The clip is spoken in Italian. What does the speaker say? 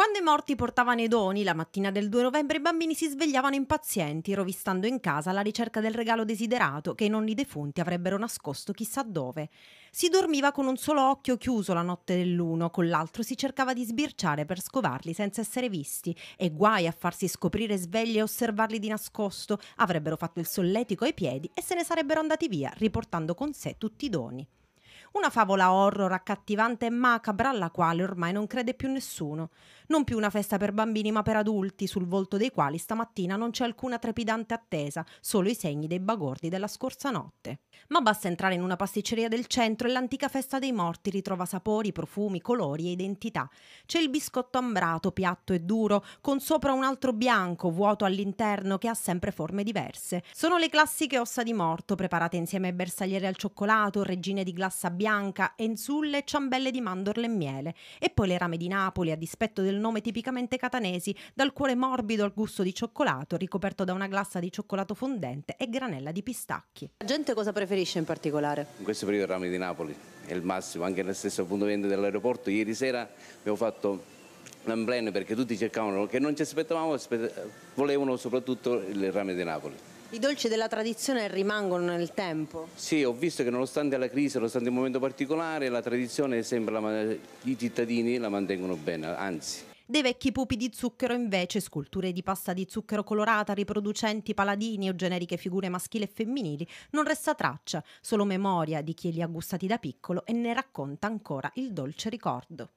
Quando i morti portavano i doni, la mattina del 2 novembre i bambini si svegliavano impazienti, rovistando in casa alla ricerca del regalo desiderato che i nonni defunti avrebbero nascosto chissà dove. Si dormiva con un solo occhio chiuso la notte dell'uno, con l'altro si cercava di sbirciare per scovarli senza essere visti e guai a farsi scoprire svegli e osservarli di nascosto, avrebbero fatto il solletico ai piedi e se ne sarebbero andati via, riportando con sé tutti i doni. Una favola horror accattivante e macabra alla quale ormai non crede più nessuno. Non più una festa per bambini ma per adulti, sul volto dei quali stamattina non c'è alcuna trepidante attesa, solo i segni dei bagordi della scorsa notte. Ma basta entrare in una pasticceria del centro e l'antica festa dei morti ritrova sapori, profumi, colori e identità. C'è il biscotto ambrato, piatto e duro, con sopra un altro bianco, vuoto all'interno, che ha sempre forme diverse. Sono le classiche ossa di morto, preparate insieme a bersagliere al cioccolato, regine di glassa bianca, enzulle, ciambelle di mandorle e miele. E poi le rame di Napoli, a dispetto del nome tipicamente catanesi, dal cuore morbido al gusto di cioccolato, ricoperto da una glassa di cioccolato fondente e granella di pistacchi. La gente cosa preferisce in particolare? In questo periodo il rame di Napoli è il massimo, anche nel stesso punto vendita dell'aeroporto. Ieri sera abbiamo fatto l'emblema perché tutti cercavano, che non ci aspettavamo, volevano soprattutto il rame di Napoli. I dolci della tradizione rimangono nel tempo? Sì, ho visto che nonostante la crisi, nonostante il momento particolare, la tradizione sembra i cittadini la mantengono bene, anzi. Dei vecchi pupi di zucchero invece, sculture di pasta di zucchero colorata riproducenti paladini o generiche figure maschili e femminili, non resta traccia, solo memoria di chi li ha gustati da piccolo e ne racconta ancora il dolce ricordo.